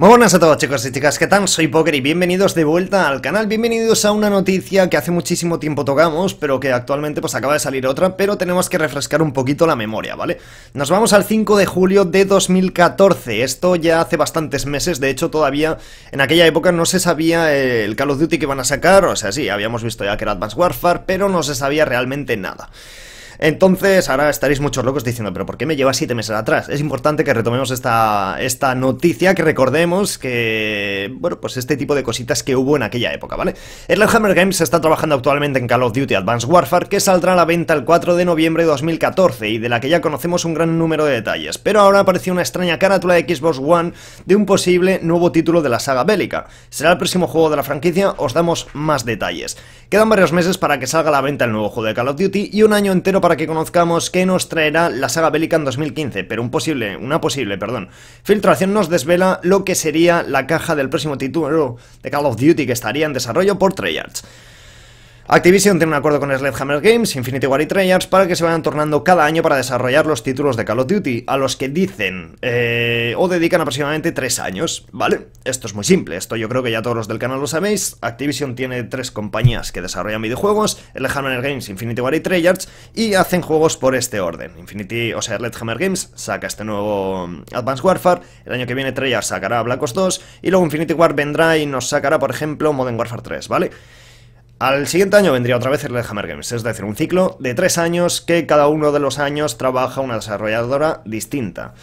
Muy buenas a todos chicos y chicas, ¿qué tal? Soy Poker y bienvenidos de vuelta al canal, bienvenidos a una noticia que hace muchísimo tiempo tocamos, pero que actualmente pues acaba de salir otra, pero tenemos que refrescar un poquito la memoria, ¿vale? Nos vamos al 5 de julio de 2014, esto ya hace bastantes meses, de hecho todavía en aquella época no se sabía eh, el Call of Duty que iban a sacar, o sea sí, habíamos visto ya que era Advanced Warfare, pero no se sabía realmente nada. Entonces, ahora estaréis muchos locos diciendo, pero ¿por qué me lleva siete meses atrás? Es importante que retomemos esta, esta noticia, que recordemos que, bueno, pues este tipo de cositas que hubo en aquella época, ¿vale? El Hammer Games está trabajando actualmente en Call of Duty Advanced Warfare, que saldrá a la venta el 4 de noviembre de 2014 y de la que ya conocemos un gran número de detalles, pero ahora apareció una extraña carátula de Xbox One de un posible nuevo título de la saga bélica. ¿Será el próximo juego de la franquicia? Os damos más detalles. Quedan varios meses para que salga a la venta el nuevo juego de Call of Duty y un año entero para que conozcamos qué nos traerá la saga bélica en 2015, pero un posible, una posible, perdón, filtración nos desvela lo que sería la caja del próximo título de Call of Duty que estaría en desarrollo por Treyarch. Activision tiene un acuerdo con Sledgehammer Games, Infinity War y Treyarch para que se vayan tornando cada año para desarrollar los títulos de Call of Duty, a los que dicen eh, o dedican aproximadamente 3 años, ¿vale? Esto es muy simple, esto yo creo que ya todos los del canal lo sabéis. Activision tiene tres compañías que desarrollan videojuegos, Sledgehammer Games, Infinity War y Treyarch, y hacen juegos por este orden. Infinity, o sea, Sledgehammer Games saca este nuevo mm, Advanced Warfare, el año que viene Treyarch sacará Black Ops 2, y luego Infinity War vendrá y nos sacará, por ejemplo, Modern Warfare 3, ¿vale? Al siguiente año vendría otra vez el Hammer Games, es decir, un ciclo de tres años que cada uno de los años trabaja una desarrolladora distinta.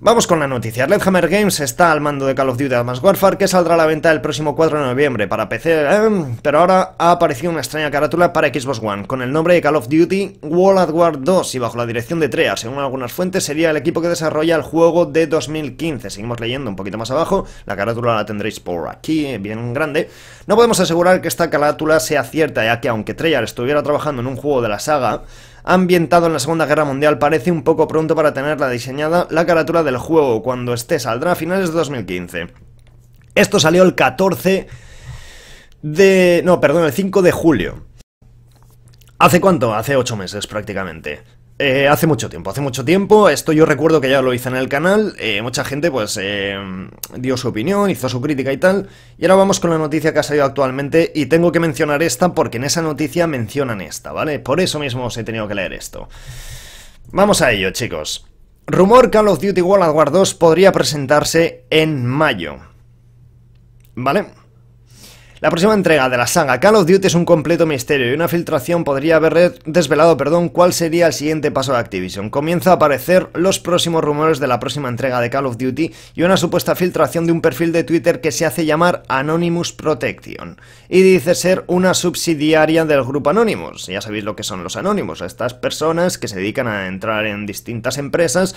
Vamos con la noticia. Redhammer Games está al mando de Call of Duty Advanced Warfare que saldrá a la venta el próximo 4 de noviembre para PC, em, pero ahora ha aparecido una extraña carátula para Xbox One con el nombre de Call of Duty World at War 2 y bajo la dirección de Treyarch, Según algunas fuentes sería el equipo que desarrolla el juego de 2015. Seguimos leyendo un poquito más abajo, la carátula la tendréis por aquí, bien grande. No podemos asegurar que esta carátula sea cierta ya que aunque Treyarch estuviera trabajando en un juego de la saga, ambientado en la Segunda Guerra Mundial, parece un poco pronto para tenerla diseñada la carátula del juego cuando esté saldrá a finales de 2015. Esto salió el 14 de... no, perdón, el 5 de julio. ¿Hace cuánto? Hace 8 meses prácticamente. Eh, hace mucho tiempo, hace mucho tiempo. Esto yo recuerdo que ya lo hice en el canal. Eh, mucha gente, pues, eh, dio su opinión, hizo su crítica y tal. Y ahora vamos con la noticia que ha salido actualmente. Y tengo que mencionar esta porque en esa noticia mencionan esta, ¿vale? Por eso mismo os he tenido que leer esto. Vamos a ello, chicos. Rumor Call of Duty World War 2 podría presentarse en mayo. ¿Vale? La próxima entrega de la saga Call of Duty es un completo misterio y una filtración podría haber desvelado perdón, cuál sería el siguiente paso de Activision. Comienza a aparecer los próximos rumores de la próxima entrega de Call of Duty y una supuesta filtración de un perfil de Twitter que se hace llamar Anonymous Protection y dice ser una subsidiaria del grupo Anonymous. Ya sabéis lo que son los anónimos, estas personas que se dedican a entrar en distintas empresas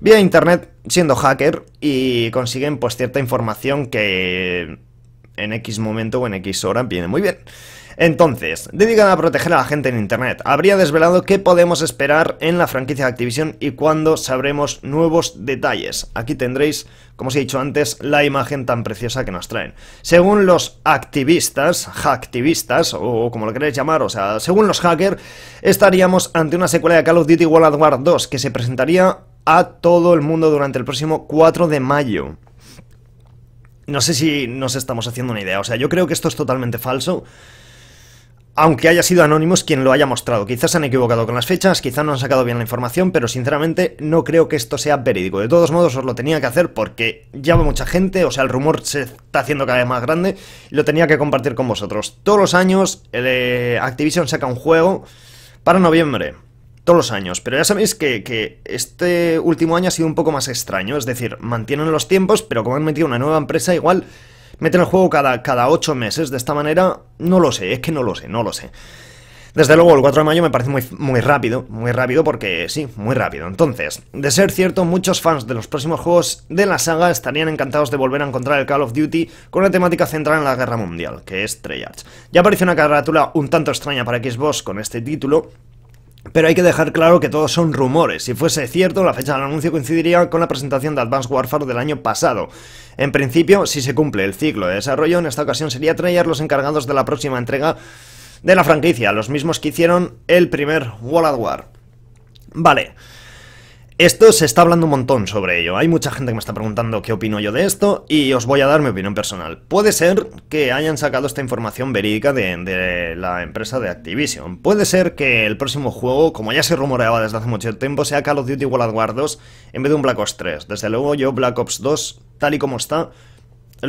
vía internet siendo hacker y consiguen pues cierta información que en X momento o en X hora viene muy bien. Entonces, dedicada a proteger a la gente en Internet, habría desvelado qué podemos esperar en la franquicia de Activision y cuándo sabremos nuevos detalles. Aquí tendréis, como os he dicho antes, la imagen tan preciosa que nos traen. Según los activistas, hacktivistas, o como lo queréis llamar, o sea, según los hackers, estaríamos ante una secuela de Call of Duty World War 2 que se presentaría a todo el mundo durante el próximo 4 de mayo. No sé si nos estamos haciendo una idea. O sea, yo creo que esto es totalmente falso. Aunque haya sido anónimos quien lo haya mostrado. Quizás se han equivocado con las fechas, quizás no han sacado bien la información, pero sinceramente no creo que esto sea verídico. De todos modos, os lo tenía que hacer porque ya mucha gente, o sea, el rumor se está haciendo cada vez más grande y lo tenía que compartir con vosotros. Todos los años, eh, Activision saca un juego para noviembre todos los años, pero ya sabéis que, este último año ha sido un poco más extraño, es decir, mantienen los tiempos, pero como han metido una nueva empresa, igual meten el juego cada, cada 8 meses de esta manera, no lo sé, es que no lo sé, no lo sé. Desde luego, el 4 de mayo me parece muy, muy rápido, muy rápido porque sí, muy rápido. Entonces, de ser cierto, muchos fans de los próximos juegos de la saga estarían encantados de volver a encontrar el Call of Duty con una temática central en la Guerra Mundial, que es Treyarch. Ya apareció una carátula un tanto extraña para Xbox con este título, pero hay que dejar claro que todos son rumores. Si fuese cierto, la fecha del anuncio coincidiría con la presentación de Advanced Warfare del año pasado. En principio, si se cumple el ciclo de desarrollo, en esta ocasión sería traer los encargados de la próxima entrega de la franquicia, los mismos que hicieron el primer World at War. Vale. Esto se está hablando un montón sobre ello. Hay mucha gente que me está preguntando qué opino yo de esto y os voy a dar mi opinión personal. Puede ser que hayan sacado esta información verídica de, la empresa de Activision. Puede ser que el próximo juego, como ya se rumoreaba desde hace mucho tiempo, sea Call of Duty World War 2 en vez de un Black Ops 3. Desde luego yo Black Ops 2, tal y como está,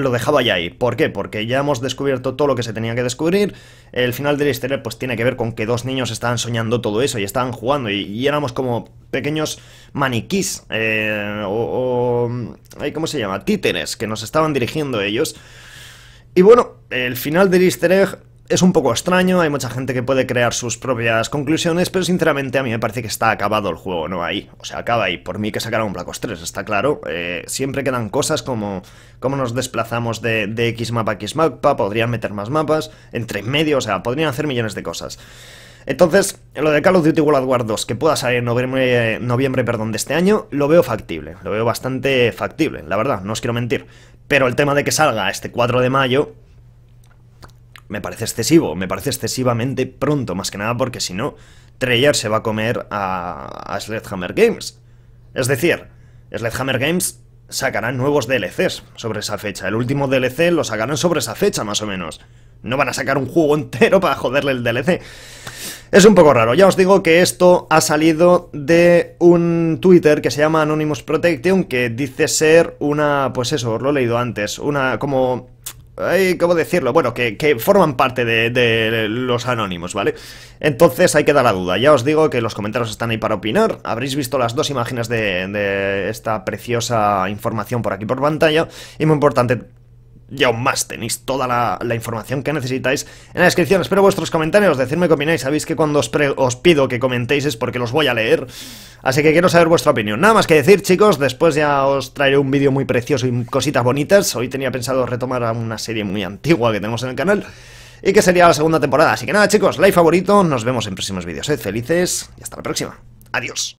lo dejaba ya ahí. ¿Por qué? Porque ya hemos descubierto todo lo que se tenía que descubrir. El final del easter pues tiene que ver con que dos niños estaban soñando todo eso y estaban jugando y, éramos como pequeños maniquís eh, o, ¿cómo se llama? Títeres que nos estaban dirigiendo ellos. Y bueno, el final del easter egg es un poco extraño, hay mucha gente que puede crear sus propias conclusiones, pero sinceramente a mí me parece que está acabado el juego, no ahí. O sea, acaba ahí. Por mí que sacaron Black Ops 3, está claro. Eh, siempre quedan cosas como cómo nos desplazamos de, X mapa a X mapa, podrían meter más mapas, entre medio, o sea, podrían hacer millones de cosas. Entonces, lo de Call of Duty World War 2, que pueda salir en noviembre, noviembre perdón, de este año, lo veo factible, lo veo bastante factible, la verdad, no os quiero mentir. Pero el tema de que salga este 4 de mayo, me parece excesivo, me parece excesivamente pronto, más que nada porque si no, Treyarch se va a comer a, a Sledgehammer Games. Es decir, Sledgehammer Games sacarán nuevos DLCs sobre esa fecha. El último DLC lo sacarán sobre esa fecha, más o menos. No van a sacar un juego entero para joderle el DLC. Es un poco raro. Ya os digo que esto ha salido de un Twitter que se llama Anonymous Protection, que dice ser una... pues eso, lo he leído antes, una como ¿Cómo decirlo? Bueno, que, forman parte de, los anónimos, ¿vale? Entonces hay que dar la duda. Ya os digo que los comentarios están ahí para opinar. Habréis visto las dos imágenes de, de esta preciosa información por aquí por pantalla. Y muy importante y aún más tenéis toda la, información que necesitáis en la descripción. Espero vuestros comentarios, decirme qué opináis. Sabéis que cuando os, pido que comentéis es porque los voy a leer. Así que quiero saber vuestra opinión. Nada más que decir, chicos, después ya os traeré un vídeo muy precioso y cositas bonitas. Hoy tenía pensado retomar una serie muy antigua que tenemos en el canal y que sería la segunda temporada. Así que nada, chicos, like favorito, nos vemos en próximos vídeos. Sed felices y hasta la próxima. Adiós.